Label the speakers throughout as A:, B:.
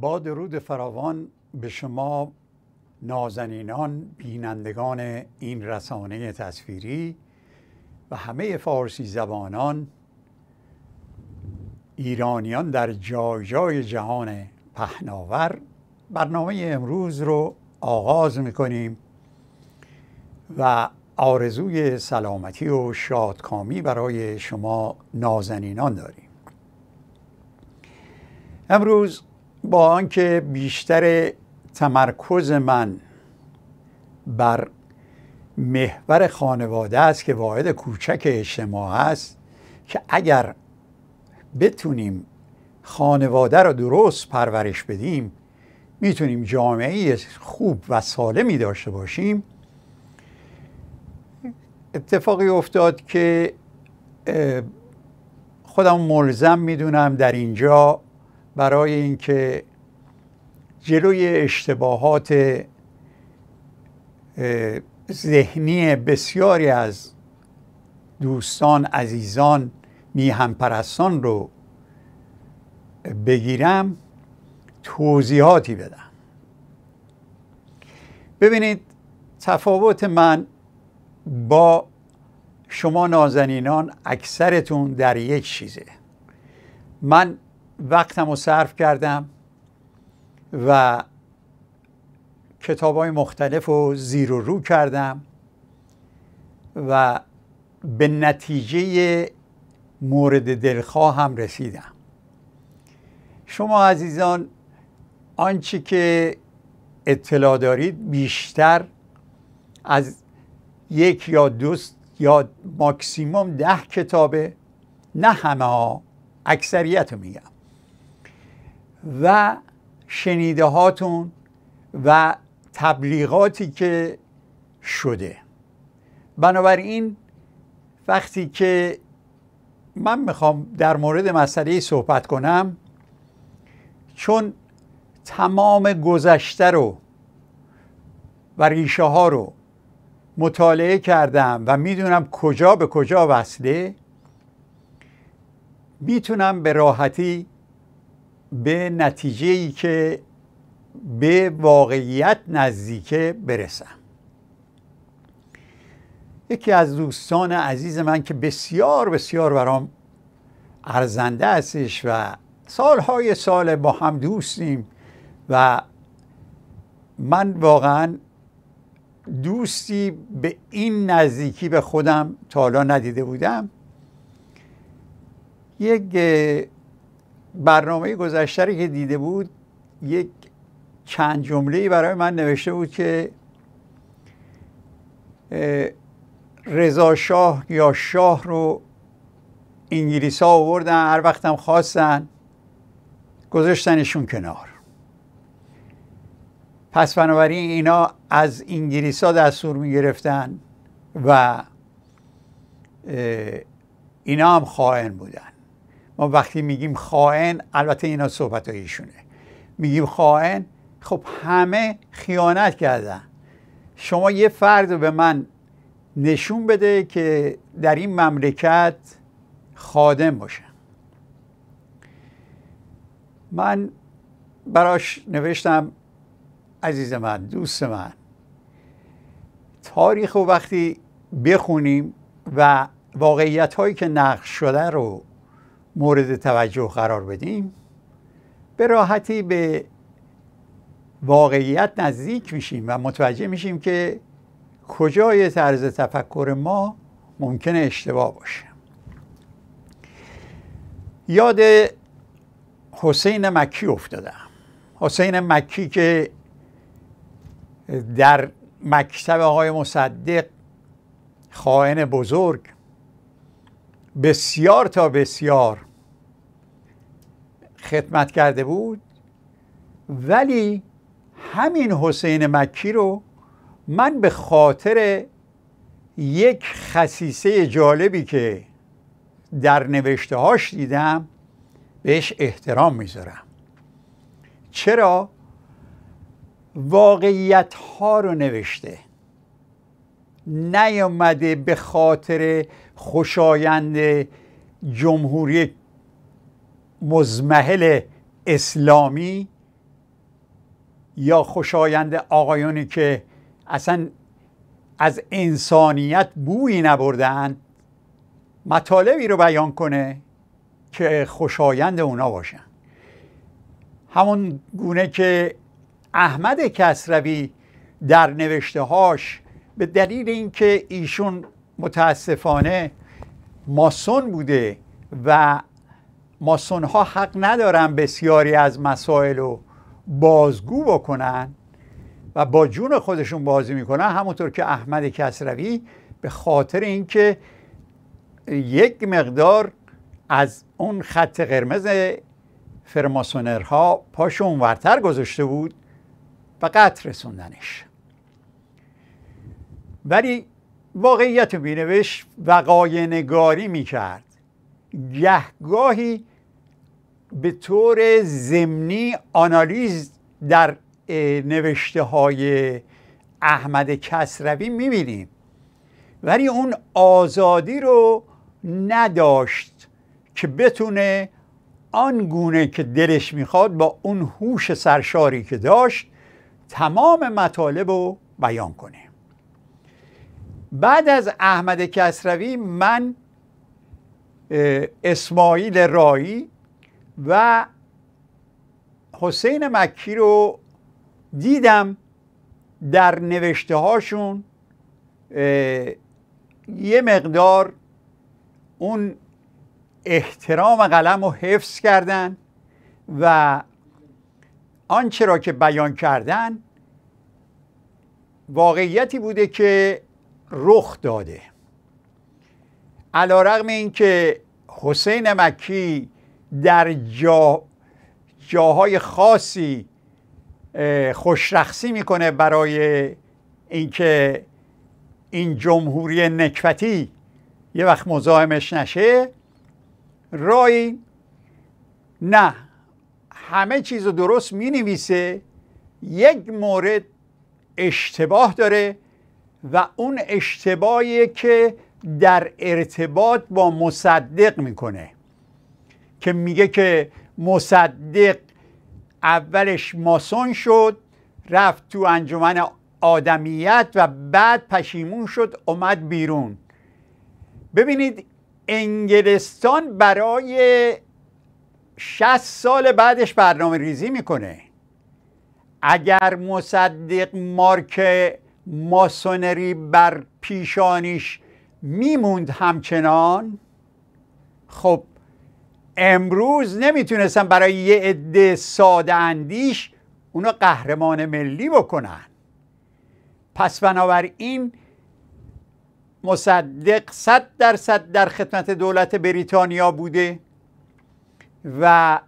A: با درود فراوان به شما نازنینان بینندگان این رسانه تصویری و همه فارسی زبانان ایرانیان در جای جای جهان پهناور برنامه امروز رو آغاز میکنیم و آرزوی سلامتی و شادکامی برای شما نازنینان داریم امروز با آنکه بیشتر تمرکز من بر محور خانواده است که واحد کوچک اجتماع است که اگر بتونیم خانواده را درست پرورش بدیم میتونیم جامعه خوب و سالمی داشته باشیم اتفاقی افتاد که خودم ملزم میدونم در اینجا برای اینکه جلوی اشتباهات ذهنی بسیاری از دوستان عزیزان میهم پرستان رو بگیرم توضیحاتی بدم ببینید تفاوت من با شما نازنینان اکثرتون در یک چیزه من وقتم رو صرف کردم و کتاب های مختلف رو زیر و رو کردم و به نتیجه مورد دلخواه هم رسیدم شما عزیزان آنچه که اطلاع دارید بیشتر از یک یا دوست یا ماکسیموم ده کتابه نه همه ها اکثریت رو میگم و شنیده هاتون و تبلیغاتی که شده بنابراین وقتی که من میخوام در مورد مسئله صحبت کنم چون تمام گذشته رو و ریشه ها رو مطالعه کردم و میدونم کجا به کجا وصله میتونم به راحتی به نتیجه ای که به واقعیت نزدیک برسم یکی از دوستان عزیز من که بسیار بسیار برام ارزنده استش و سالهای سال با هم دوستیم و من واقعا دوستی به این نزدیکی به خودم تا حالا ندیده بودم یک برنامه گذشته که دیده بود یک چند جمله برای من نوشته بود که رضا شاه یا شاه رو انگلیس ها آوردن هر هم خواستن گذاشتنشون کنار پس بنابراین اینا از انگلیس ها دستور می گرفتن و اینا هم خائن بودن ما وقتی میگیم خائن البته اینا صحبت ایشونه میگیم خائن خب همه خیانت کردن شما یه فرد رو به من نشون بده که در این مملکت خادم باشه من براش نوشتم عزیز من دوست من تاریخ رو وقتی بخونیم و واقعیت هایی که نقش شده رو مورد توجه قرار بدیم به راحتی به واقعیت نزدیک میشیم و متوجه میشیم که کجای طرز تفکر ما ممکنه اشتباه باشه یاد حسین مکی افتادم حسین مکی که در مکتب آقای مصدق خائن بزرگ بسیار تا بسیار خدمت کرده بود ولی همین حسین مکی رو من به خاطر یک خصیصه جالبی که در نوشته هاش دیدم بهش احترام میذارم چرا واقعیت ها رو نوشته نیامده به خاطر خوشایند جمهوری مزمحل اسلامی یا خوشایند آقایانی که اصلا از انسانیت بویی نبردند مطالبی رو بیان کنه که خوشایند اونا باشن همون گونه که احمد کسروی در نوشته هاش به دلیل اینکه ایشون متاسفانه ماسون بوده و ماسون ها حق ندارن بسیاری از مسائل رو بازگو بکنن و با جون خودشون بازی میکنن همونطور که احمد کسروی به خاطر اینکه یک مقدار از اون خط قرمز فرماسونرها پاشون ورتر گذاشته بود و قطع رسوندنش ولی واقعیت رو بینوشت وقای نگاری میکرد گهگاهی به طور ضمنی آنالیز در نوشته های احمد کسروی میبینیم ولی اون آزادی رو نداشت که بتونه آن گونه که دلش میخواد با اون هوش سرشاری که داشت تمام مطالب رو بیان کنه بعد از احمد کسروی من اسماعیل رایی و حسین مکی رو دیدم در نوشته هاشون یه مقدار اون احترام قلم رو حفظ کردن و آنچه را که بیان کردن واقعیتی بوده که رخ داده علا رقم این حسین مکی در جا جاهای خاصی خوشرخصی میکنه برای اینکه این جمهوری نکفتی یه وقت مزاحمش نشه رای نه همه چیز رو درست می نویسه یک مورد اشتباه داره و اون اشتباهی که در ارتباط با مصدق میکنه که میگه که مصدق اولش ماسون شد رفت تو انجمن آدمیت و بعد پشیمون شد اومد بیرون ببینید انگلستان برای 60 سال بعدش برنامه ریزی میکنه اگر مصدق مارک ماسونری بر پیشانیش میموند همچنان خب امروز نمیتونستن برای یه عده ساده اندیش اونو قهرمان ملی بکنن پس بنابراین مصدق صد درصد در خدمت دولت بریتانیا بوده و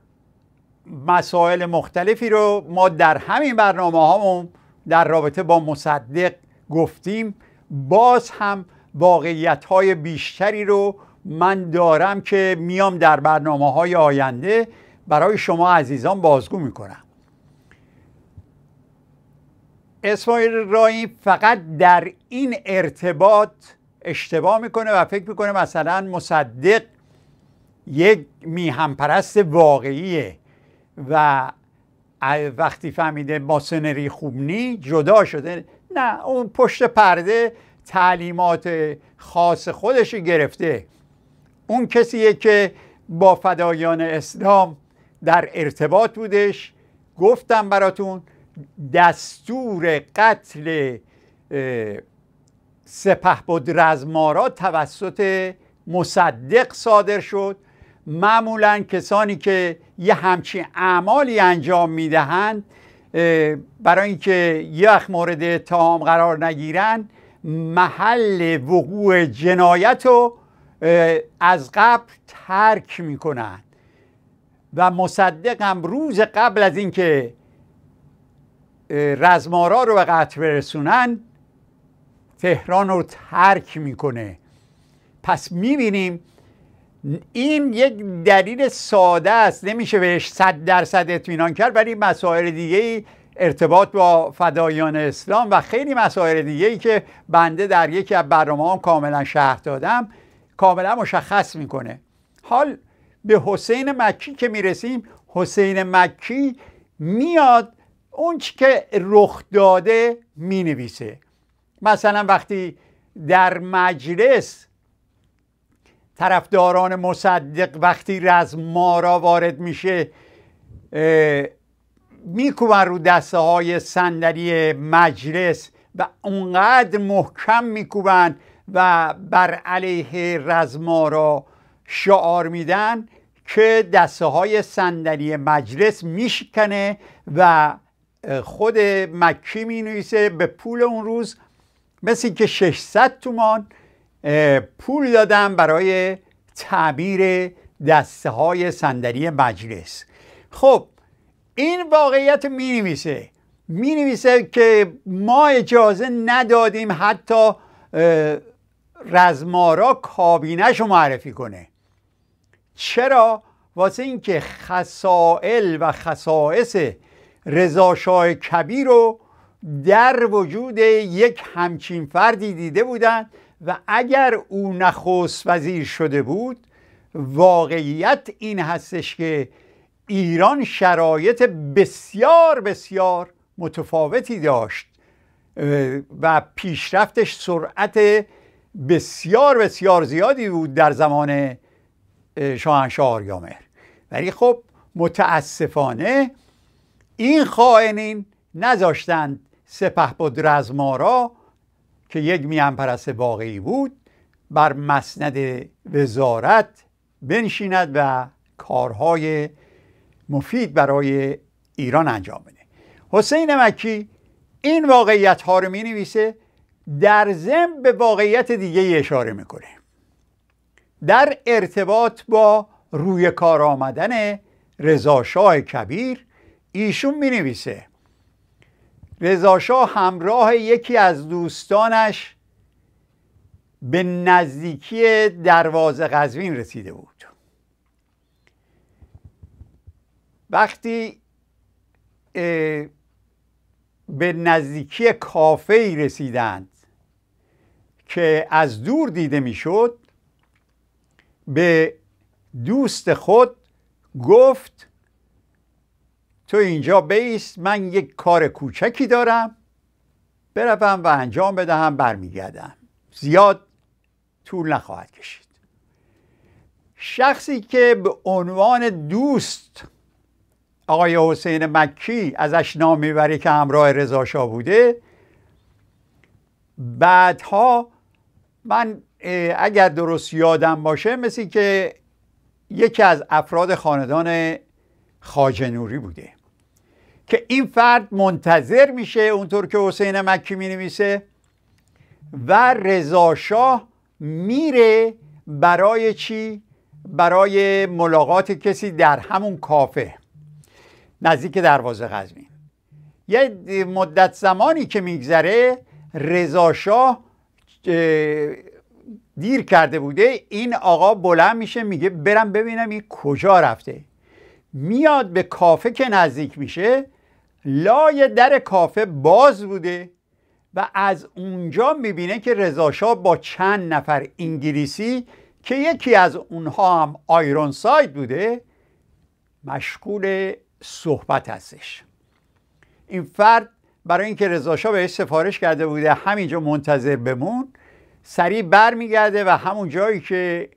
A: مسائل مختلفی رو ما در همین برنامه هامون در رابطه با مصدق گفتیم باز هم واقعیت های بیشتری رو من دارم که میام در برنامه های آینده برای شما عزیزان بازگو میکنم اسماعیل رایی فقط در این ارتباط اشتباه میکنه و فکر میکنه مثلا مصدق یک میهمپرست واقعیه و وقتی فهمیده ماسنری خوب نی جدا شده نه اون پشت پرده تعلیمات خاص خودش گرفته اون کسیه که با فدایان اسلام در ارتباط بودش گفتم براتون دستور قتل سپهبد رزمارا توسط مصدق صادر شد معمولا کسانی که یه همچین اعمالی انجام میدهند برای اینکه یک مورد اتهام قرار نگیرن محل وقوع جنایت رو از قبل ترک میکنن و مصدقم روز قبل از اینکه رزمارا رو به قتل برسونن تهران رو ترک میکنه پس میبینیم این یک دلیل ساده است نمیشه بهش صد درصد اطمینان کرد ولی مسائل دیگه ای ارتباط با فدایان اسلام و خیلی مسائل دیگه ای که بنده در یکی از برنامه کاملا شهر دادم کاملا مشخص میکنه حال به حسین مکی که میرسیم حسین مکی میاد اون چی که رخ داده مینویسه مثلا وقتی در مجلس طرفداران مصدق وقتی رزم وارد میشه میکوبن رو دسته های صندلی مجلس و اونقدر محکم میکوبن و بر علیه رزمارا شعار میدن که دسته های صندلی مجلس میشکنه و خود مکی می به پول اون روز مثل که 600 تومان پول دادم برای تعبیر دسته های صندلی مجلس خب این واقعیت می نویسه می نویسه که ما اجازه ندادیم حتی رزمارا کابینش رو معرفی کنه چرا؟ واسه اینکه خسائل و خصائص رضاشاه کبیر رو در وجود یک همچین فردی دیده بودند و اگر او نخست وزیر شده بود واقعیت این هستش که ایران شرایط بسیار بسیار متفاوتی داشت و پیشرفتش سرعت بسیار بسیار زیادی بود در زمان شاهنشاه آریامهر ولی خب متاسفانه این خائنین نذاشتند سپهبد رزمارا که یک میان پرست واقعی بود بر مسند وزارت بنشیند و کارهای مفید برای ایران انجام بده حسین مکی این واقعیت ها رو می نویسه در ضمن به واقعیت دیگه اشاره میکنه در ارتباط با روی کار آمدن رضا کبیر ایشون می نویسه رزاشا همراه یکی از دوستانش به نزدیکی دروازه قزوین رسیده بود وقتی به نزدیکی کافه ای رسیدند که از دور دیده میشد به دوست خود گفت تو اینجا بیس من یک کار کوچکی دارم بروم و انجام بدهم برمیگردم زیاد طول نخواهد کشید شخصی که به عنوان دوست آقای حسین مکی ازش نام میبره که همراه رضا بوده بعدها من اگر درست یادم باشه مثل که یکی از افراد خاندان خاجنوری بوده که این فرد منتظر میشه اونطور که حسین مکی نویسه و رضا شاه میره برای چی برای ملاقات کسی در همون کافه نزدیک دروازه قزوین یه مدت زمانی که میگذره رضا شاه دیر کرده بوده این آقا بلند میشه میگه برم ببینم این کجا رفته میاد به کافه که نزدیک میشه لای در کافه باز بوده و از اونجا میبینه که رزاشا با چند نفر انگلیسی که یکی از اونها هم آیرون بوده مشغول صحبت هستش این فرد برای اینکه رزاشا بهش سفارش کرده بوده همینجا منتظر بمون سریع برمیگرده و همون جایی که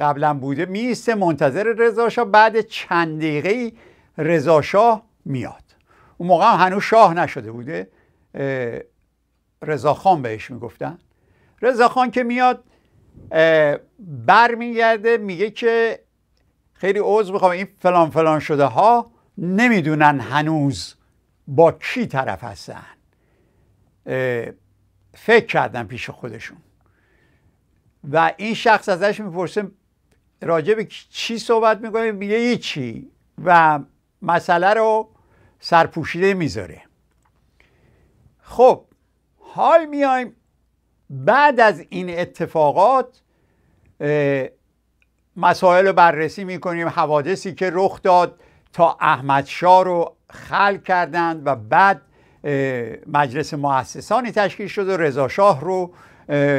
A: قبلا بوده میسته منتظر رضا بعد چند دقیقه رضا شاه میاد اون موقع هم هنوز شاه نشده بوده رضا خان بهش میگفتن رضا خان که میاد برمیگرده میگه که خیلی عوض میخوام این فلان فلان شده ها نمیدونن هنوز با کی طرف هستن فکر کردن پیش خودشون و این شخص ازش میپرسه راجع به چی صحبت میکنه میگه چی؟ و مسئله رو سرپوشیده میذاره خب حال میایم بعد از این اتفاقات مسائل رو بررسی میکنیم حوادثی که رخ داد تا احمد شاه رو خل کردند و بعد مجلس مؤسسانی تشکیل شد و رضا شاه رو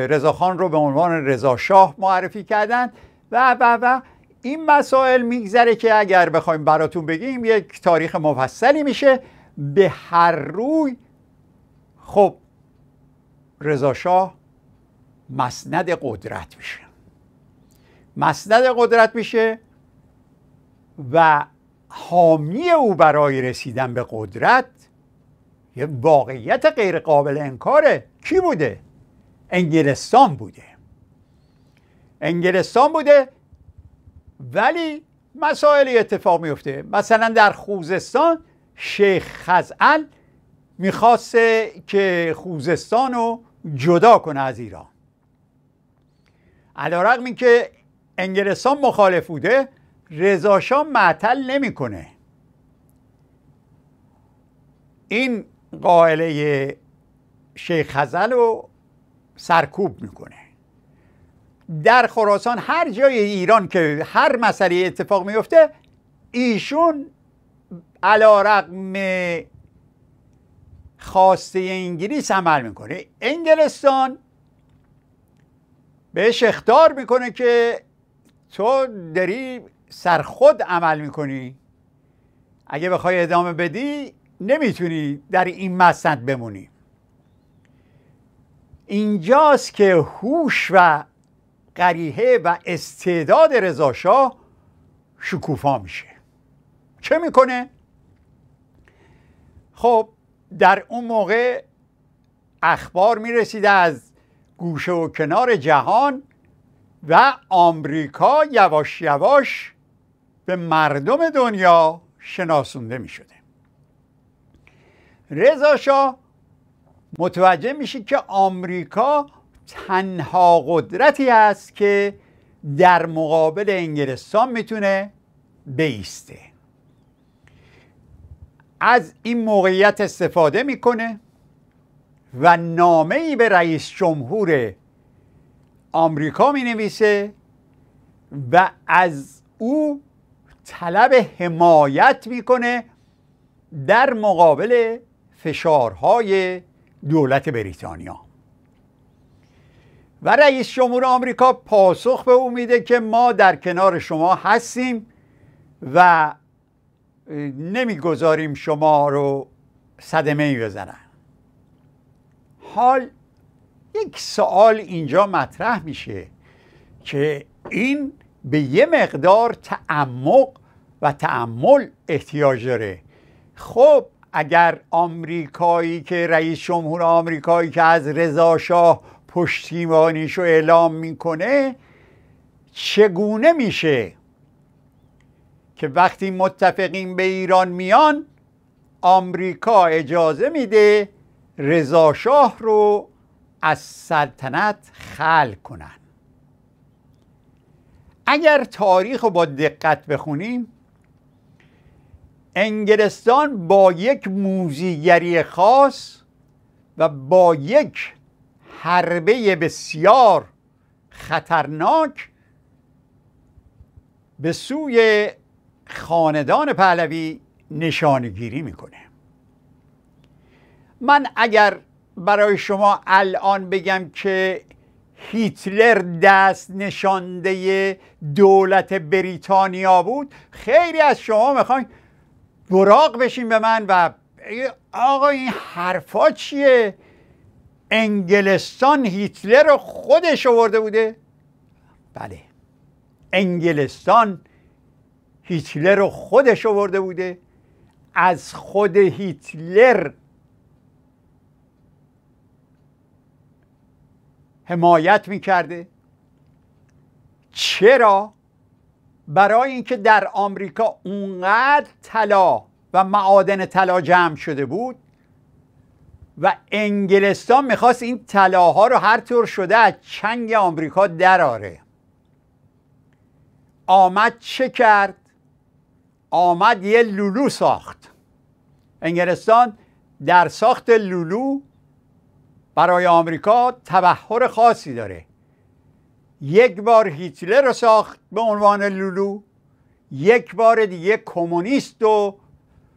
A: رضاخان رو به عنوان رضا شاه معرفی کردن و و و این مسائل میگذره که اگر بخوایم براتون بگیم یک تاریخ مفصلی میشه به هر روی خب رضا شاه مسند قدرت میشه مسند قدرت میشه و حامی او برای رسیدن به قدرت یه واقعیت غیر قابل انکاره کی بوده انگلستان بوده انگلستان بوده ولی مسائل اتفاق میفته مثلا در خوزستان شیخ خزعل میخواسته که خوزستان رو جدا کنه از ایران علا رقم این که انگلستان مخالف بوده معتل معطل نمیکنه این قائله شیخ خزل سرکوب میکنه در خراسان هر جای ایران که هر مسئله اتفاق میفته ایشون علا رقم خواسته انگلیس عمل میکنه انگلستان بهش اختار میکنه که تو داری خود عمل میکنی اگه بخوای ادامه بدی نمیتونی در این مسند بمونی اینجاست که هوش و قریحه و استعداد شاه شکوفا میشه چه میکنه خب در اون موقع اخبار میرسید از گوشه و کنار جهان و آمریکا یواش یواش به مردم دنیا شناسونده می شده متوجه میشید که آمریکا تنها قدرتی است که در مقابل انگلستان میتونه بیسته از این موقعیت استفاده میکنه و نامه ای به رئیس جمهور آمریکا می نویسه و از او طلب حمایت میکنه در مقابل فشارهای دولت بریتانیا و رئیس جمهور آمریکا پاسخ به او میده که ما در کنار شما هستیم و نمیگذاریم شما رو صدمه ای بزنن حال یک سوال اینجا مطرح میشه که این به یه مقدار تعمق و تعمل احتیاج داره خب اگر آمریکایی که رئیس جمهور آمریکایی که از رضا شاه پشتیبانیشو اعلام میکنه چگونه میشه که وقتی متفقین به ایران میان آمریکا اجازه میده رضا شاه رو از سلطنت خل کنن اگر تاریخ رو با دقت بخونیم انگلستان با یک موزیگری خاص و با یک حربه بسیار خطرناک به سوی خاندان پهلوی نشانگیری میکنه من اگر برای شما الان بگم که هیتلر دست نشانده دولت بریتانیا بود خیلی از شما میخواین براق بشین به من و آقا این حرفا چیه انگلستان هیتلر رو خودش آورده بوده بله انگلستان هیتلر رو خودش آورده بوده از خود هیتلر حمایت میکرده چرا برای اینکه در آمریکا اونقدر طلا و معادن طلا جمع شده بود و انگلستان میخواست این طلاها رو هر طور شده از چنگ آمریکا دراره آمد چه کرد آمد یه لولو ساخت انگلستان در ساخت لولو برای آمریکا تبهر خاصی داره یک بار هیتلر رو ساخت به عنوان لولو یک بار دیگه کمونیست و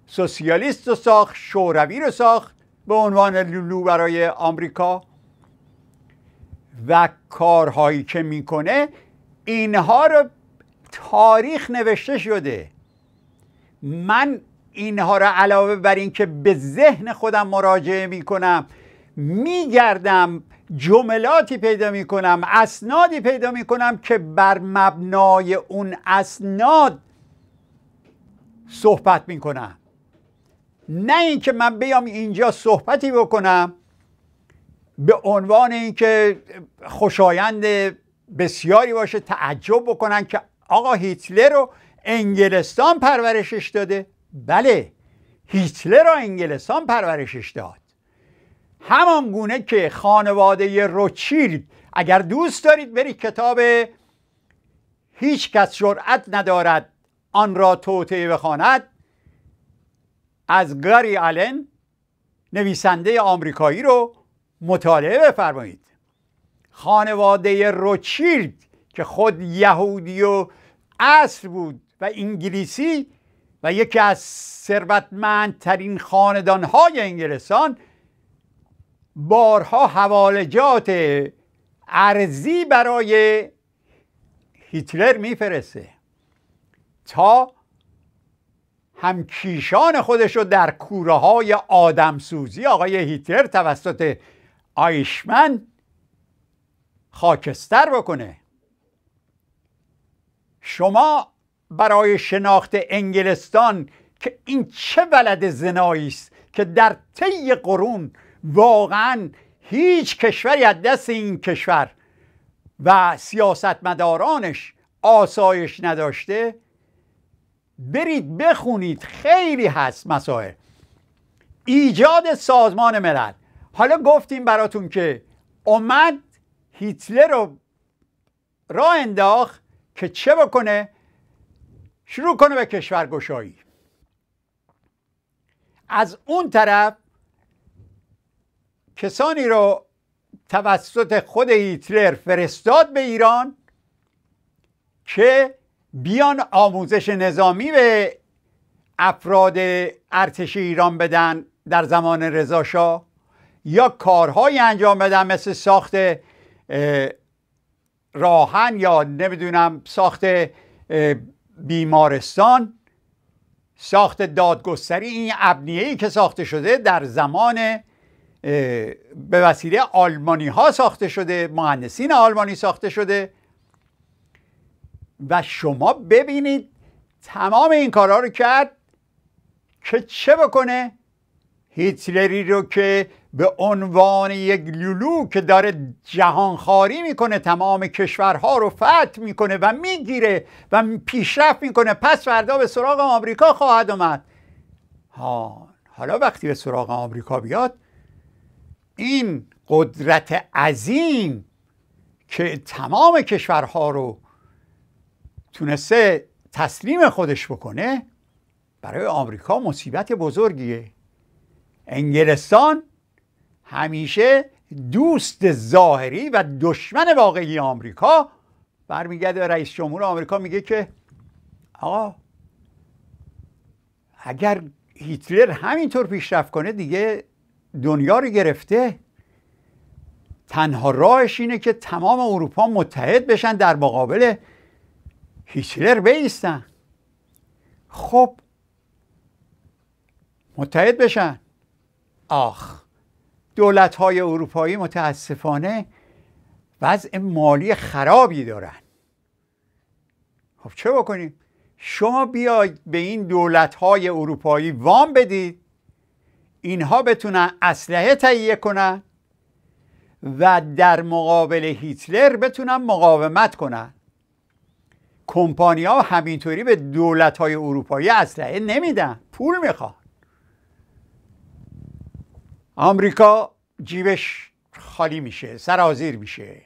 A: سوسیالیست رو ساخت شوروی رو ساخت به عنوان لولو برای آمریکا و کارهایی که میکنه اینها رو تاریخ نوشته شده من اینها را علاوه بر اینکه به ذهن خودم مراجعه میکنم میگردم جملاتی پیدا می کنم اسنادی پیدا می کنم که بر مبنای اون اسناد صحبت می کنم نه اینکه من بیام اینجا صحبتی بکنم به عنوان اینکه خوشایند بسیاری باشه تعجب بکنن که آقا هیتلر رو انگلستان پرورشش داده بله هیتلر رو انگلستان پرورشش داد همان گونه که خانواده روچیلد اگر دوست دارید برید کتاب هیچ کس جرأت ندارد آن را توطعه بخواند از گاری آلن نویسنده آمریکایی رو مطالعه بفرمایید خانواده روچیلد که خود یهودی و اصل بود و انگلیسی و یکی از ثروتمندترین خاندانهای انگلستان بارها حوالجات ارزی برای هیتلر میفرسته تا همکیشان خودش رو در کوره های آدمسوزی آقای هیتلر توسط آیشمن خاکستر بکنه شما برای شناخت انگلستان که این چه بلد زنایی است که در طی قرون واقعا هیچ کشوری از دست این کشور و سیاستمدارانش آسایش نداشته برید بخونید خیلی هست مسائل ایجاد سازمان ملل حالا گفتیم براتون که اومد هیتلر رو را انداخت که چه بکنه شروع کنه به کشورگشایی از اون طرف کسانی رو توسط خود هیتلر فرستاد به ایران که بیان آموزش نظامی به افراد ارتش ایران بدن در زمان رضاشا یا کارهایی انجام بدن مثل ساخت راهن یا نمیدونم ساخت بیمارستان ساخت دادگستری این ابنیه‌ای که ساخته شده در زمان به وسیله آلمانی ها ساخته شده مهندسین آلمانی ساخته شده و شما ببینید تمام این کارها رو کرد که چه بکنه هیتلری رو که به عنوان یک لولو که داره جهانخواری میکنه تمام کشورها رو فتح میکنه و میگیره و پیشرفت میکنه پس فردا به سراغ آمریکا خواهد آمد ها حالا وقتی به سراغ آمریکا بیاد این قدرت عظیم که تمام کشورها رو تونسته تسلیم خودش بکنه برای آمریکا مصیبت بزرگیه انگلستان همیشه دوست ظاهری و دشمن واقعی آمریکا برمیگرده رئیس جمهور آمریکا میگه که آقا اگر هیتلر همینطور پیشرفت کنه دیگه دنیا رو گرفته تنها راهش اینه که تمام اروپا متحد بشن در مقابل هیتلر بیستن خب متحد بشن آخ دولت های اروپایی متاسفانه وضع مالی خرابی دارن خب چه بکنیم شما بیاید به این دولت های اروپایی وام بدید اینها بتونن اسلحه تهیه کنن و در مقابل هیتلر بتونن مقاومت کنن کمپانی ها همینطوری به دولت های اروپایی اسلحه نمیدن پول میخوان آمریکا جیبش خالی میشه سرازیر میشه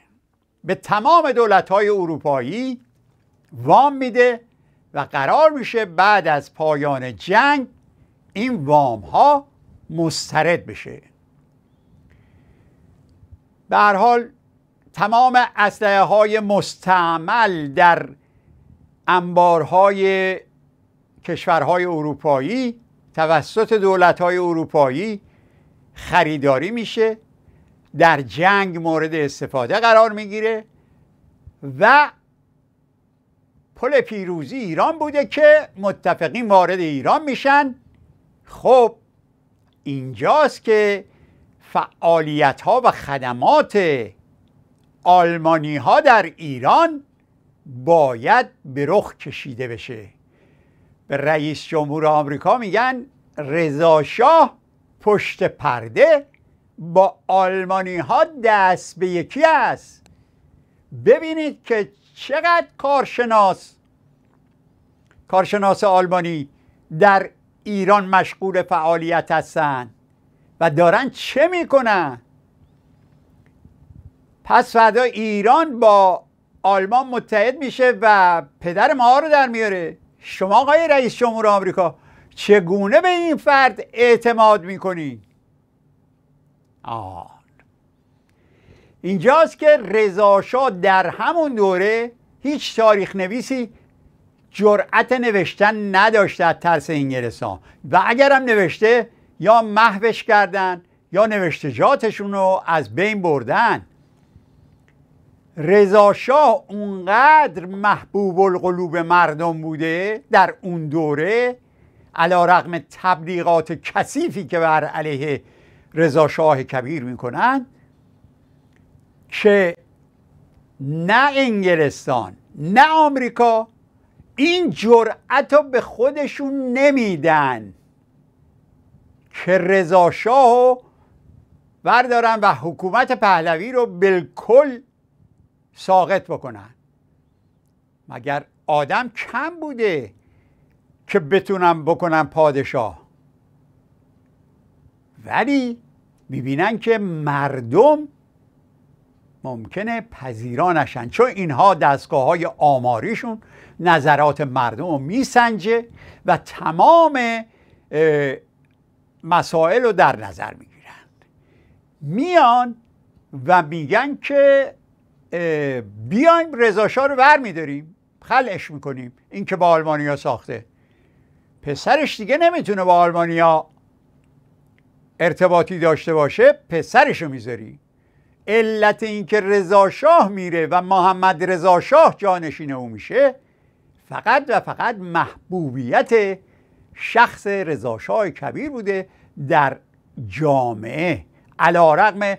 A: به تمام دولت های اروپایی وام میده و قرار میشه بعد از پایان جنگ این وام ها مسترد بشه به هر حال تمام اسلحه های مستعمل در انبارهای کشورهای اروپایی توسط دولت های اروپایی خریداری میشه در جنگ مورد استفاده قرار میگیره و پل پیروزی ایران بوده که متفقین وارد ایران میشن خب اینجاست که فعالیت ها و خدمات آلمانی ها در ایران باید به رخ کشیده بشه به رئیس جمهور آمریکا میگن رضاشاه پشت پرده با آلمانی ها دست به یکی است ببینید که چقدر کارشناس کارشناس آلمانی در ایران مشغول فعالیت هستن و دارن چه میکنن پس فردا ایران با آلمان متحد میشه و پدر ما رو در میاره شما آقای رئیس جمهور آمریکا چگونه به این فرد اعتماد میکنی؟ آن اینجاست که رضاشاه در همون دوره هیچ تاریخ نویسی جرأت نوشتن نداشته از ترس انگلستان و اگرم نوشته یا محوش کردن یا نوشتجاتشون رو از بین بردن رضاشاه اونقدر محبوب القلوب مردم بوده در اون دوره علا رقم تبلیغات کثیفی که بر علیه رضاشاه کبیر میکنن که نه انگلستان نه آمریکا این جرأت رو به خودشون نمیدن که رضا شاه بردارن و حکومت پهلوی رو بالکل ساقط بکنن مگر آدم کم بوده که بتونم بکنم پادشاه ولی میبینن که مردم ممکنه پذیرانشن چون اینها دستگاه های آماریشون نظرات مردم رو میسنجه و تمام مسائل رو در نظر میگیرند میان و میگن که بیایم رضاشاه رو ور میداریم خلش میکنیم این که با آلمانیا ساخته پسرش دیگه نمیتونه با آلمانیا ارتباطی داشته باشه پسرش رو میذاری علت اینکه رضا شاه میره و محمد رضا شاه جانشین او میشه فقط و فقط محبوبیت شخص رضاشاه کبیر بوده در جامعه علا رقم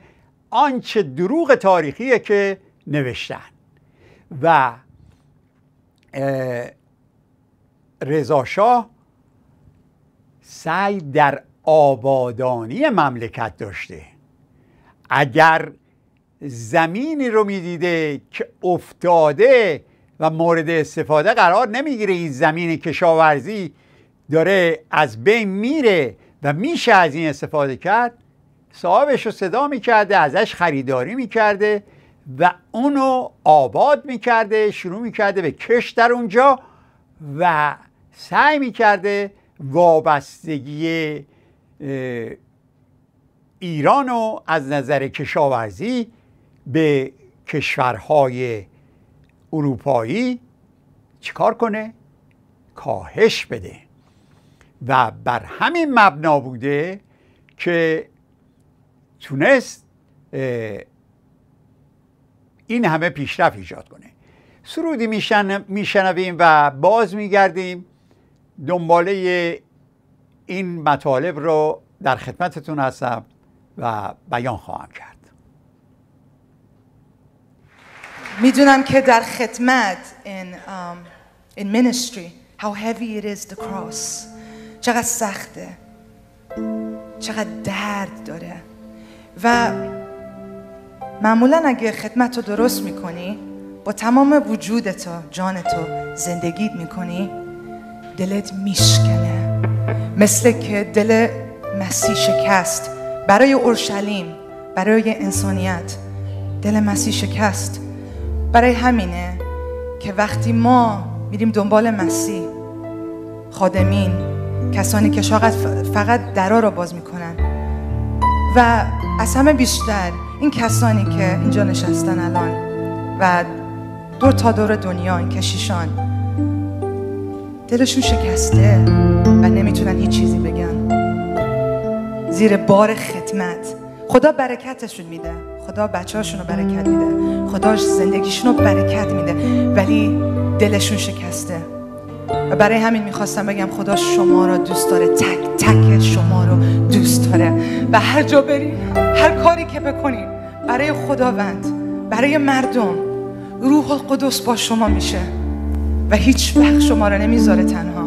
A: آنچه دروغ تاریخیه که نوشتن و رضاشاه سعی در آبادانی مملکت داشته اگر زمینی رو میدیده که افتاده و مورد استفاده قرار نمیگیره این زمین کشاورزی داره از بین میره و میشه از این استفاده کرد صاحبش رو صدا میکرده ازش خریداری میکرده و اونو آباد میکرده شروع میکرده به کش در اونجا و سعی میکرده وابستگی ایران رو از نظر کشاورزی به کشورهای اروپایی چیکار کنه کاهش بده و بر همین مبنا بوده که تونست این همه پیشرفت ایجاد کنه سرودی میشنویم و باز میگردیم دنباله این مطالب رو در خدمتتون هستم و بیان خواهم کرد
B: میدونم که در خدمت in, um, ministry how heavy is the cross چقدر سخته چقدر درد داره و معمولا اگه خدمت رو درست میکنی با تمام وجودت و جانت زندگیت میکنی دلت میشکنه مثل که دل مسیح شکست برای اورشلیم برای انسانیت دل مسیح شکست برای همینه که وقتی ما میریم دنبال مسیح خادمین کسانی که شاید فقط درا رو باز میکنن و از همه بیشتر این کسانی که اینجا نشستن الان و دور تا دور دنیا این کشیشان دلشون شکسته و نمیتونن هیچ چیزی بگن زیر بار خدمت خدا برکتشون میده خدا بچه‌هاشون رو برکت میده خدا زندگیشون رو برکت میده ولی دلشون شکسته و برای همین میخواستم بگم خدا شما را دوست داره تک تک شما رو دوست داره و هر جا بری، هر کاری که بکنی برای خداوند برای مردم روح القدس با شما میشه و هیچ وقت شما رو نمیذاره تنها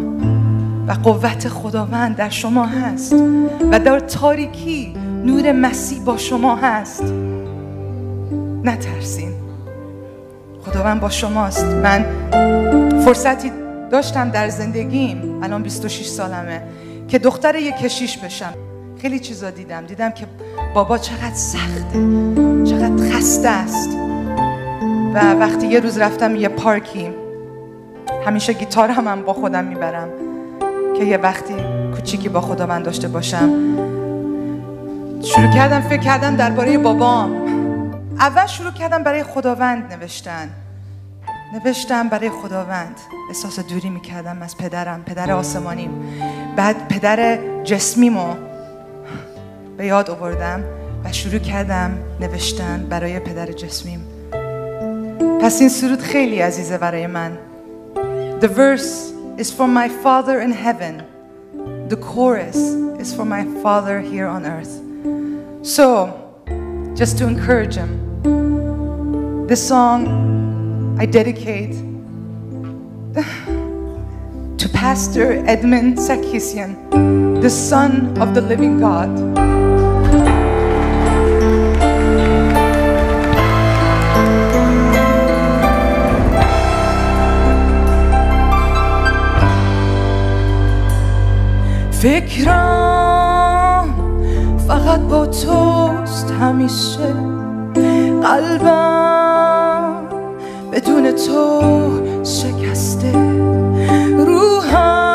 B: و قوت خداوند در شما هست و در تاریکی نور مسیح با شما هست نترسین خداوند با شماست من فرصتی داشتم در زندگیم الان 26 سالمه که دختر یه کشیش بشم خیلی چیزا دیدم دیدم که بابا چقدر سخته چقدر خسته است و وقتی یه روز رفتم یه پارکی همیشه گیتار هم, با خودم میبرم که یه وقتی کوچیکی با خدا من داشته باشم شروع کردم فکر کردم درباره بابام اول شروع کردم برای خداوند نوشتن نوشتم برای خداوند احساس دوری میکردم از پدرم پدر آسمانیم بعد پدر جسمیم جسمیمو به یاد آوردم و شروع کردم نوشتن برای پدر جسمیم پس این سرود خیلی عزیزه برای من The verse is for my father in heaven The chorus is for my father here on earth So just to encourage him This song I dedicate to Pastor Edmund Sarkisian, the son of the living God. فکرم فقط با توست همیشه قلبم بدون تو شکسته روحم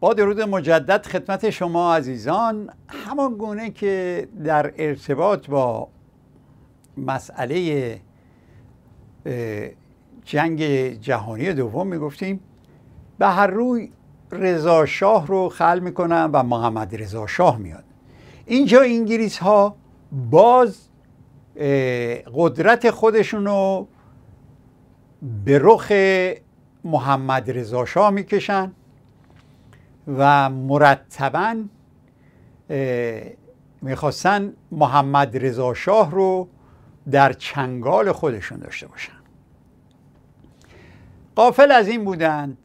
A: با درود مجدد خدمت شما عزیزان همان گونه که در ارتباط با مسئله جنگ جهانی دوم می گفتیم به هر روی رضا شاه رو خل میکنن و محمد رضا شاه میاد اینجا انگلیس ها باز قدرت خودشون رو به رخ محمد رضا شاه میکشن و مرتبا میخواستن محمد رضا شاه رو در چنگال خودشون داشته باشن قافل از این بودند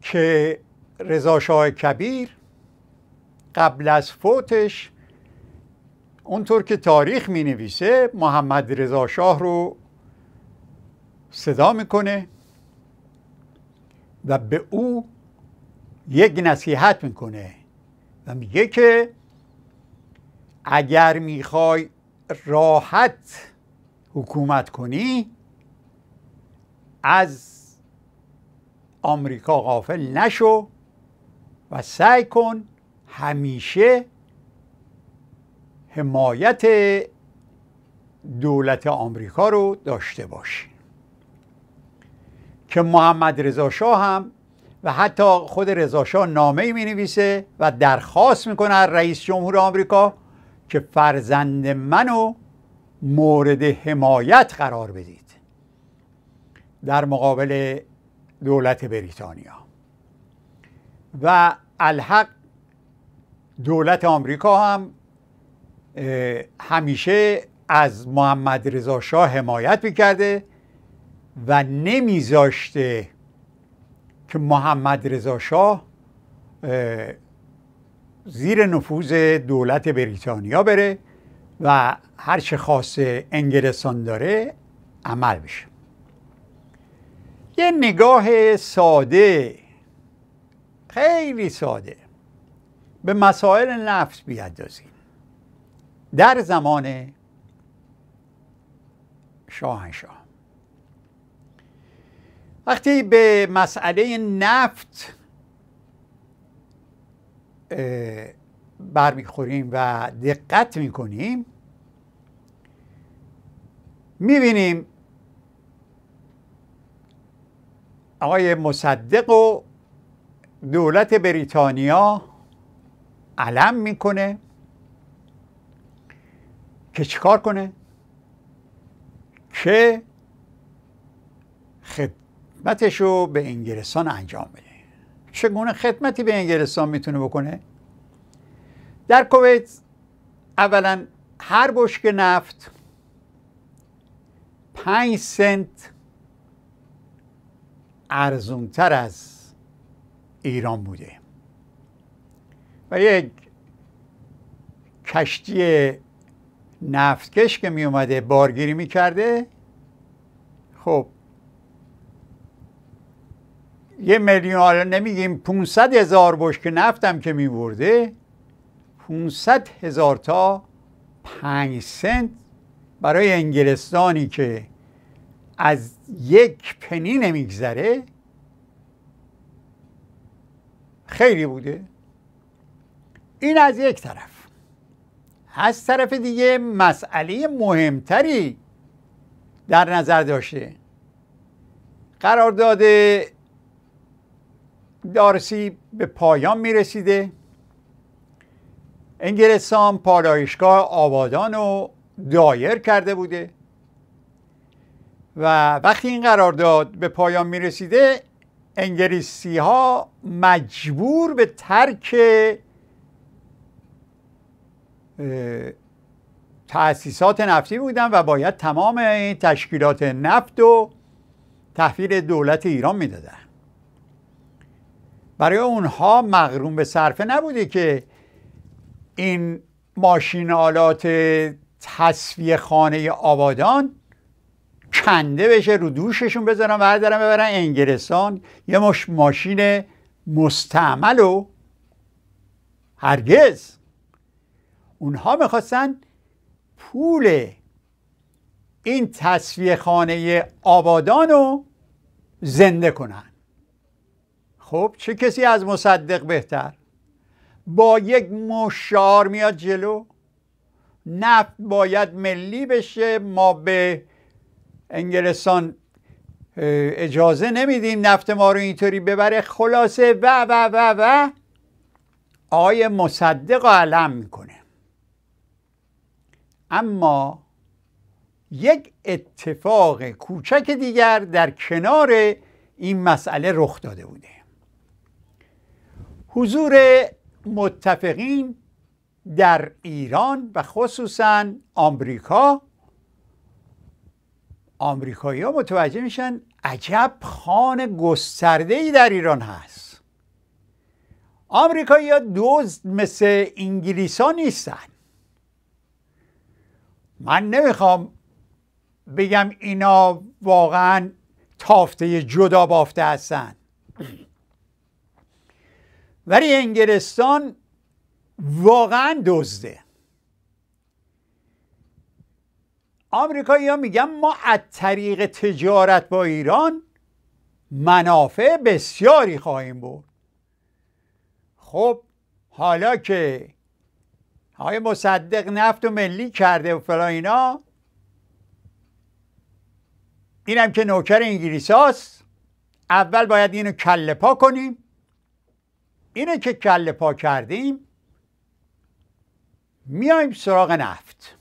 A: که رضا شاه کبیر قبل از فوتش اونطور که تاریخ می محمد رضا شاه رو صدا میکنه و به او یک نصیحت میکنه و میگه که اگر میخوای راحت حکومت کنی از آمریکا غافل نشو و سعی کن همیشه حمایت دولت آمریکا رو داشته باشی که محمد رضا شاه هم و حتی خود شاه نامه می نویسه و درخواست میکنه از رئیس جمهور آمریکا که فرزند منو مورد حمایت قرار بدید در مقابل دولت بریتانیا و الحق دولت آمریکا هم همیشه از محمد رضا شاه حمایت میکرده و نمیذاشته که محمد رضا شاه زیر نفوذ دولت بریتانیا بره و هر چه خاص انگلستان داره عمل بشه یه نگاه ساده خیلی ساده به مسائل نفس بیادازیم در زمان شاهنشاه وقتی به مسئله نفت برمیخوریم و دقت میکنیم میبینیم آقای مصدق و دولت بریتانیا علم میکنه که چیکار کنه که خد خدمتش به انگلستان انجام بده چگونه خدمتی به انگلستان میتونه بکنه در کویت اولا هر بشک نفت پنج سنت ارزونتر از ایران بوده و یک کشتی نفتکش که می بارگیری میکرده؟ خب یه میلیون حالا آره، نمیگیم 500 هزار بشک نفتم که میبرده 500 هزار تا 5 سنت برای انگلستانی که از یک پنی نمیگذره خیلی بوده این از یک طرف از طرف دیگه مسئله مهمتری در نظر داشته داده دارسی به پایان می رسیده انگلستان پالایشگاه آبادان رو دایر کرده بوده و وقتی این داد به پایان می رسیده انگلیسی ها مجبور به ترک تأسیسات نفتی بودن و باید تمام این تشکیلات نفت و تحویل دولت ایران میدادن برای اونها مغروم به صرفه نبوده که این آلات تصفیه خانه آبادان کنده بشه رو دوششون بذارن وردارن ببرن انگلستان یه مش ماشین مستعمل و هرگز اونها میخواستن پول این تصفیه خانه آبادان رو زنده کنن خب چه کسی از مصدق بهتر با یک مشار میاد جلو نفت باید ملی بشه ما به انگلستان اجازه نمیدیم نفت ما رو اینطوری ببره خلاصه و و و و آقای مصدق علم میکنه اما یک اتفاق کوچک دیگر در کنار این مسئله رخ داده بوده حضور متفقین در ایران و خصوصا آمریکا آمریکایی ها متوجه میشن عجب خان گسترده ای در ایران هست آمریکایی ها دزد مثل انگلیس ها نیستن من نمیخوام بگم اینا واقعا تافته جدا بافته هستند ولی انگلستان واقعا دزده آمریکایی ها میگن ما از طریق تجارت با ایران منافع بسیاری خواهیم بود خب حالا که های مصدق نفت و ملی کرده و فلا اینا اینم که نوکر انگلیس اول باید اینو کله پا کنیم اینه که کله پا کردیم میایم سراغ نفت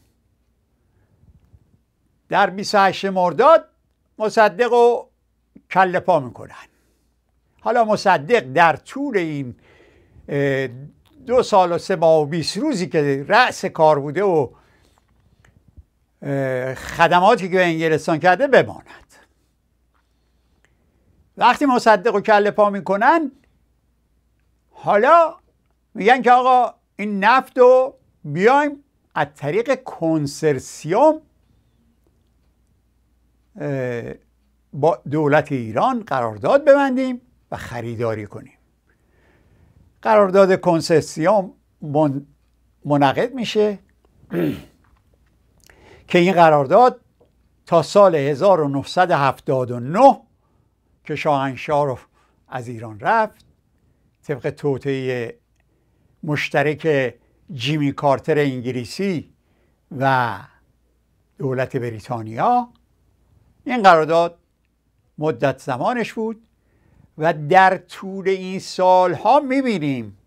A: در 28 مرداد مصدق رو کله پا میکنن حالا مصدق در طول این دو سال و سه ماه و بیست روزی که رأس کار بوده و خدماتی که به انگلستان کرده بماند وقتی مصدق و کله پا میکنن حالا میگن که آقا این نفت رو بیایم از طریق کنسرسیوم با دولت ایران قرارداد ببندیم و خریداری کنیم قرارداد کنسرسیوم منعقد میشه که این قرارداد تا سال 1979 که شاهنشاه از ایران رفت طبق توطعه مشترک جیمی کارتر انگلیسی و دولت بریتانیا این قرارداد مدت زمانش بود و در طول این سالها میبینیم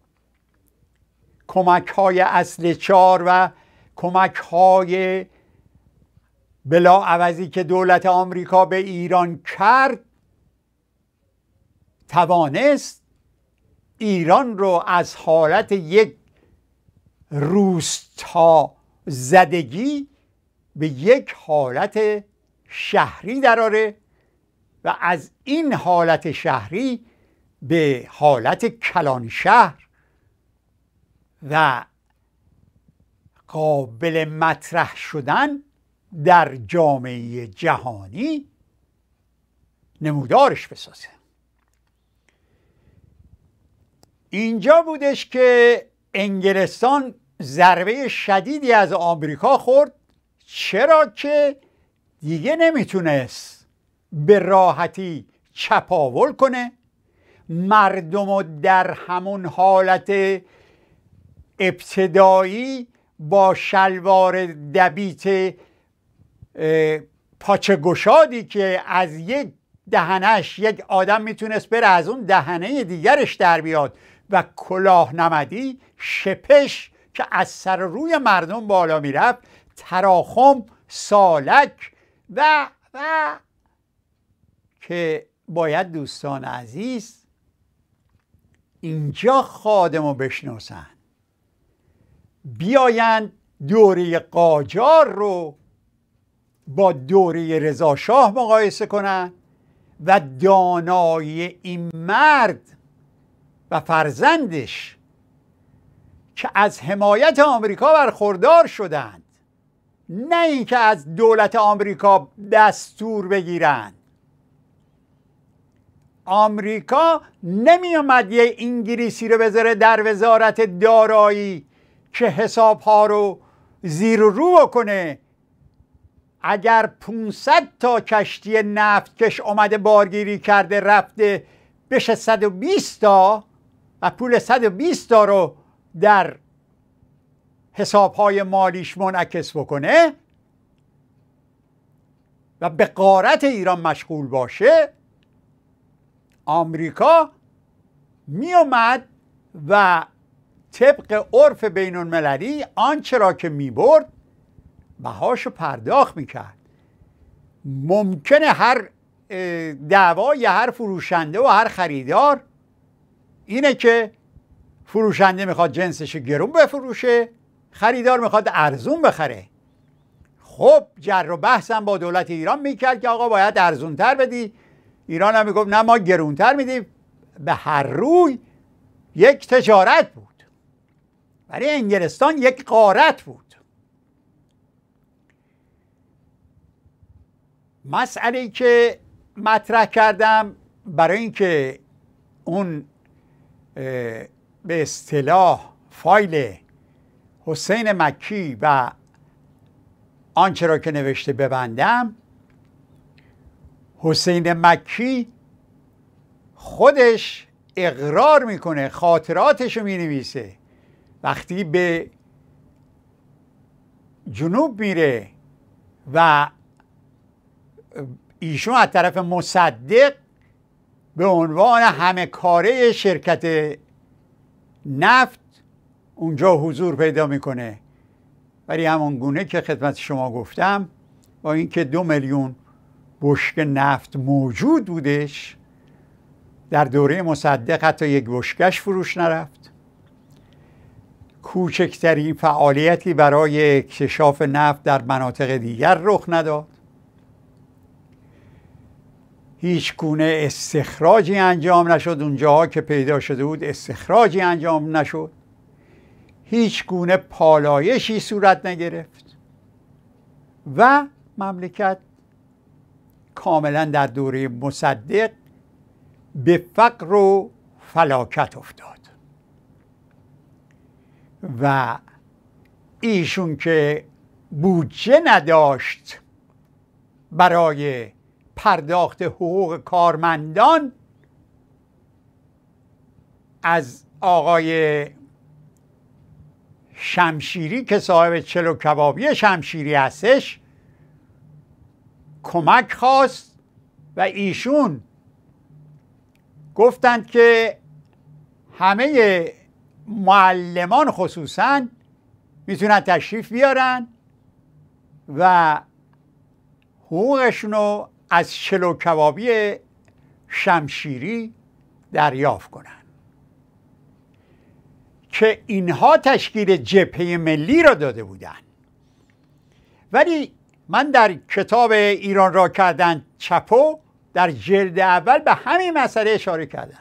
A: کمک های اصل چار و کمک های بلا که دولت آمریکا به ایران کرد توانست ایران رو از حالت یک روستا زدگی به یک حالت شهری دراره و از این حالت شهری به حالت کلان شهر و قابل مطرح شدن در جامعه جهانی نمودارش بسازه اینجا بودش که انگلستان ضربه شدیدی از آمریکا خورد چرا که دیگه نمیتونست به راحتی چپاول کنه مردم و در همون حالت ابتدایی با شلوار دبیت پاچه گشادی که از یک دهنش یک آدم میتونست بره از اون دهنه دیگرش در بیاد و کلاهنمدی شپش که از سر روی مردم بالا میرفت تراخم سالک و و که باید دوستان عزیز اینجا خادم رو بشناسند بیایند دوره قاجار رو با دوره رضاشاه مقایسه کنند و دانایی این مرد و فرزندش که از حمایت آمریکا برخوردار شدند نه اینکه از دولت آمریکا دستور بگیرند آمریکا نمی آمد یه انگلیسی رو بذاره در وزارت دارایی که حساب ها رو زیر و رو بکنه اگر 500 تا کشتی نفت کش اومده بارگیری کرده رفته بشه 120 تا و پول 120 تا رو در حسابهای مالیش منعکس بکنه و به قارت ایران مشغول باشه آمریکا میومد و طبق عرف بین المللی آنچه را که میبرد برد بهاشو پرداخت می ممکنه هر دعوای هر فروشنده و هر خریدار اینه که فروشنده میخواد جنسش گرون بفروشه خریدار میخواد ارزون بخره خب جر و بحثم با دولت ایران میکرد که آقا باید ارزونتر بدی ایران هم میگفت نه ما گرونتر میدیم به هر روی یک تجارت بود برای انگلستان یک قارت بود مسئله که مطرح کردم برای اینکه اون به اصطلاح فایل حسین مکی و آنچه را که نوشته ببندم حسین مکی خودش اقرار میکنه خاطراتش رو مینویسه وقتی به جنوب میره و ایشون از طرف مصدق به عنوان همه کاره شرکت نفت اونجا حضور پیدا میکنه ولی همون گونه که خدمت شما گفتم با اینکه دو میلیون بشک نفت موجود بودش در دوره مصدق حتی یک بشکش فروش نرفت کوچکترین فعالیتی برای اکتشاف نفت در مناطق دیگر رخ نداد هیچ گونه استخراجی انجام نشد اونجاها که پیدا شده بود استخراجی انجام نشد هیچ گونه پالایشی صورت نگرفت و مملکت کاملا در دوره مصدق به فقر و فلاکت افتاد و ایشون که بودجه نداشت برای پرداخت حقوق کارمندان از آقای شمشیری که صاحب چلو کبابی شمشیری هستش کمک خواست و ایشون گفتند که همه معلمان خصوصا میتونن تشریف بیارن و حقوقشون رو از چلو کبابی شمشیری دریافت کنند که اینها تشکیل جبهه ملی را داده بودند ولی من در کتاب ایران را کردن چپو در جلد اول به همین مسئله اشاره کردم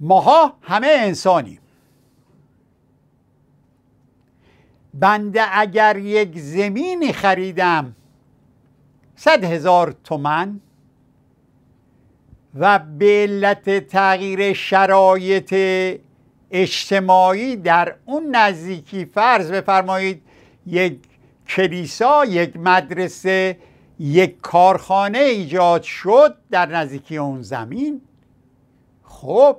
A: ماها همه انسانیم بنده اگر یک زمینی خریدم صد هزار تومن و به علت تغییر شرایط اجتماعی در اون نزدیکی فرض بفرمایید یک کلیسا یک مدرسه یک کارخانه ایجاد شد در نزدیکی اون زمین خب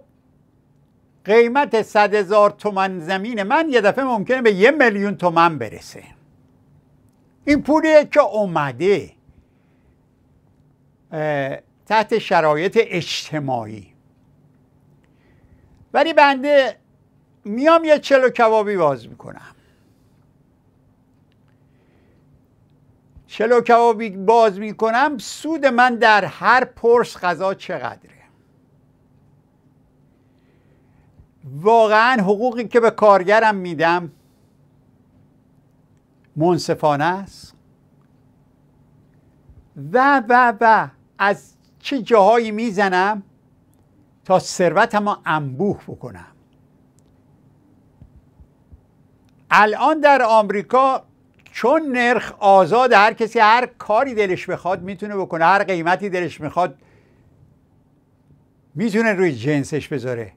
A: قیمت صد هزار تومن زمین من یه دفعه ممکنه به یه میلیون تومن برسه این پولیه که اومده تحت شرایط اجتماعی ولی بنده میام یه چلو کبابی باز میکنم چلو کبابی باز میکنم سود من در هر پرس غذا چقدره واقعا حقوقی که به کارگرم میدم منصفانه است و و و از چه جاهایی میزنم تا ثروتم رو انبوه بکنم الان در آمریکا چون نرخ آزاد هر کسی هر کاری دلش بخواد میتونه بکنه هر قیمتی دلش میخواد میتونه روی جنسش بذاره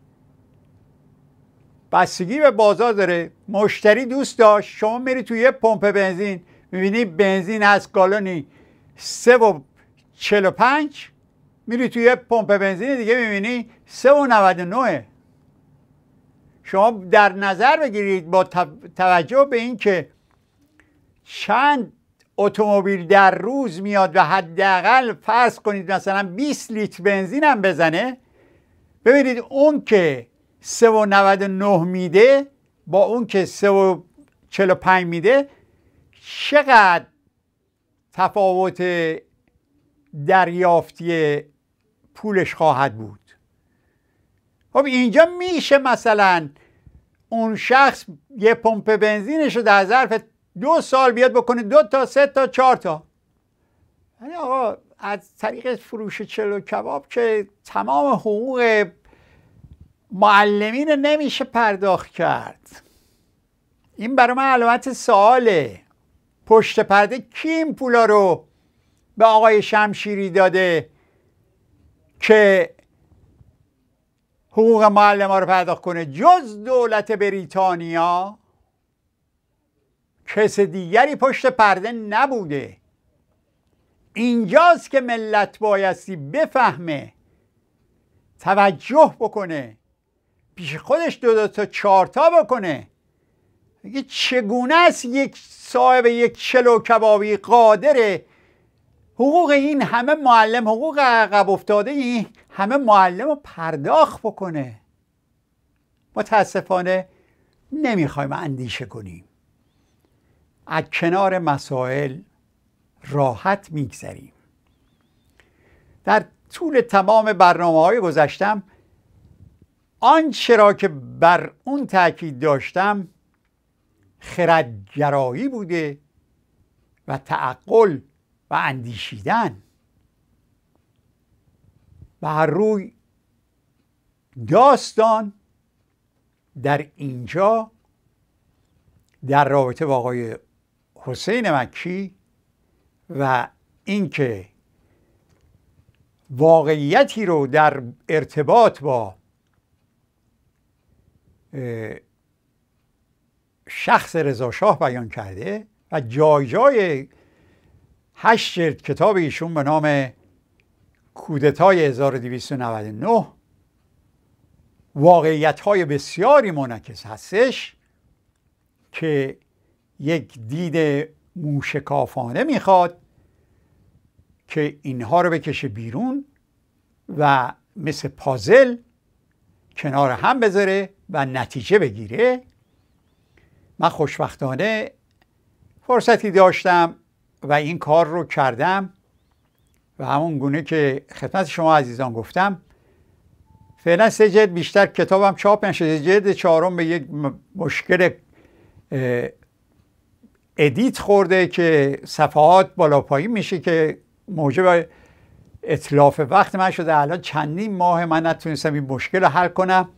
A: بستگی به بازار داره مشتری دوست داشت شما میری توی یه پمپ بنزین میبینی بنزین از گالونی سه و چل و پنج میری توی یه پمپ بنزین دیگه میبینی سه و 99 شما در نظر بگیرید با توجه به اینکه چند اتومبیل در روز میاد و حداقل فرض کنید مثلا 20 لیتر بنزین هم بزنه ببینید اون که سه و میده با اون که سه و میده چقدر تفاوت دریافتی پولش خواهد بود خب اینجا میشه مثلا اون شخص یه پمپ بنزینش رو در ظرف دو سال بیاد بکنه دو تا سه تا چهار تا ولی یعنی آقا از طریق فروش چلو کباب که تمام حقوق معلمین رو نمیشه پرداخت کرد این برای من علامت سواله پشت پرده کی این پولا رو به آقای شمشیری داده که حقوق معلم ها رو پرداخت کنه جز دولت بریتانیا کس دیگری پشت پرده نبوده اینجاست که ملت بایستی بفهمه توجه بکنه پیش خودش دو دو تا چارتا بکنه میگه چگونه است یک صاحب یک چلو کبابی قادره حقوق این همه معلم حقوق عقب افتاده این همه معلم رو پرداخت بکنه متاسفانه نمیخوایم اندیشه کنیم از کنار مسائل راحت میگذریم در طول تمام برنامه های گذشتم آنچه را که بر اون تاکید داشتم خردگرایی بوده و تعقل و اندیشیدن و هر روی داستان در اینجا در رابطه با آقای حسین مکی و اینکه واقعیتی رو در ارتباط با شخص شاه بیان کرده و جای جای هشت جلد کتاب ایشون به نام کودتای 1299 واقعیت های بسیاری منعکس هستش که یک دید موشکافانه میخواد که اینها رو بکشه بیرون و مثل پازل کنار هم بذاره و نتیجه بگیره من خوشبختانه فرصتی داشتم و این کار رو کردم و همون گونه که خدمت شما عزیزان گفتم فعلا سه جلد بیشتر کتابم چاپ نشده جلد چهارم به یک مشکل ادیت خورده که صفحات بالا میشه که موجب اطلاف وقت من شده الان چندین ماه من نتونستم این مشکل رو حل کنم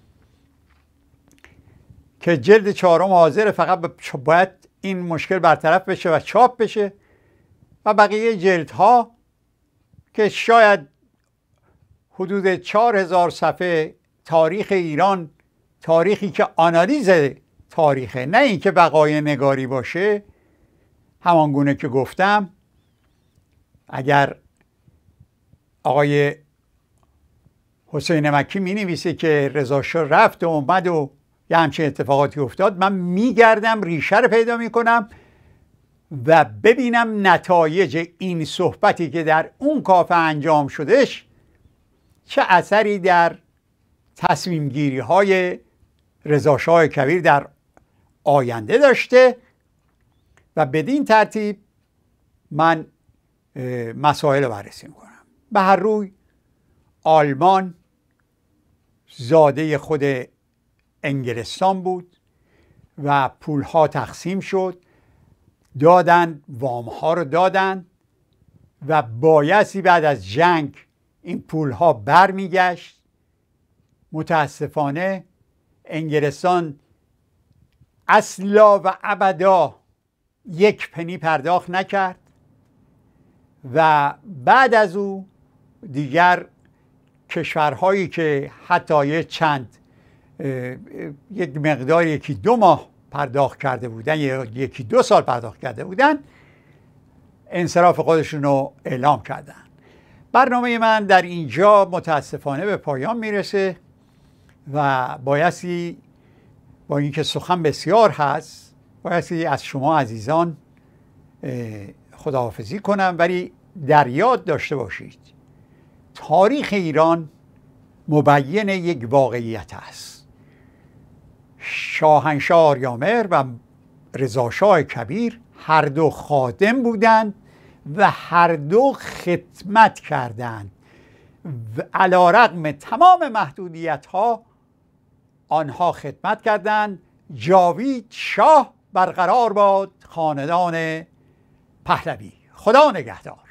A: که جلد چهارم حاضر فقط باید این مشکل برطرف بشه و چاپ بشه و بقیه ها که شاید حدود چهار هزار صفحه تاریخ ایران تاریخی که آنالیز تاریخه نه اینکه بقای نگاری باشه همان گونه که گفتم اگر آقای حسین مکی می نویسه که رضا شاه رفت و اومد و یه همچین اتفاقاتی افتاد من میگردم ریشه رو پیدا میکنم و ببینم نتایج این صحبتی که در اون کافه انجام شدش چه اثری در تصمیم گیری های رضا شاه کبیر در آینده داشته و بدین ترتیب من مسائل رو بررسی میکنم به هر روی آلمان زاده خود انگلستان بود و پولها تقسیم شد دادند وامها رو دادند و بایستی بعد از جنگ این پولها برمیگشت متاسفانه انگلستان اصلا و ابدا یک پنی پرداخت نکرد و بعد از او دیگر کشورهایی که حتی چند یک مقدار یکی دو ماه پرداخت کرده بودن یا یکی دو سال پرداخت کرده بودن انصراف خودشون رو اعلام کردن برنامه من در اینجا متاسفانه به پایان میرسه و بایستی با اینکه سخن بسیار هست بایستی از شما عزیزان خداحافظی کنم ولی در یاد داشته باشید تاریخ ایران مبین یک واقعیت است شاهنشاه آریامر و رضاشاه کبیر هر دو خادم بودند و هر دو خدمت کردند و علا رقم تمام محدودیت ها آنها خدمت کردند جاوید شاه برقرار باد خاندان پهلوی خدا نگهدار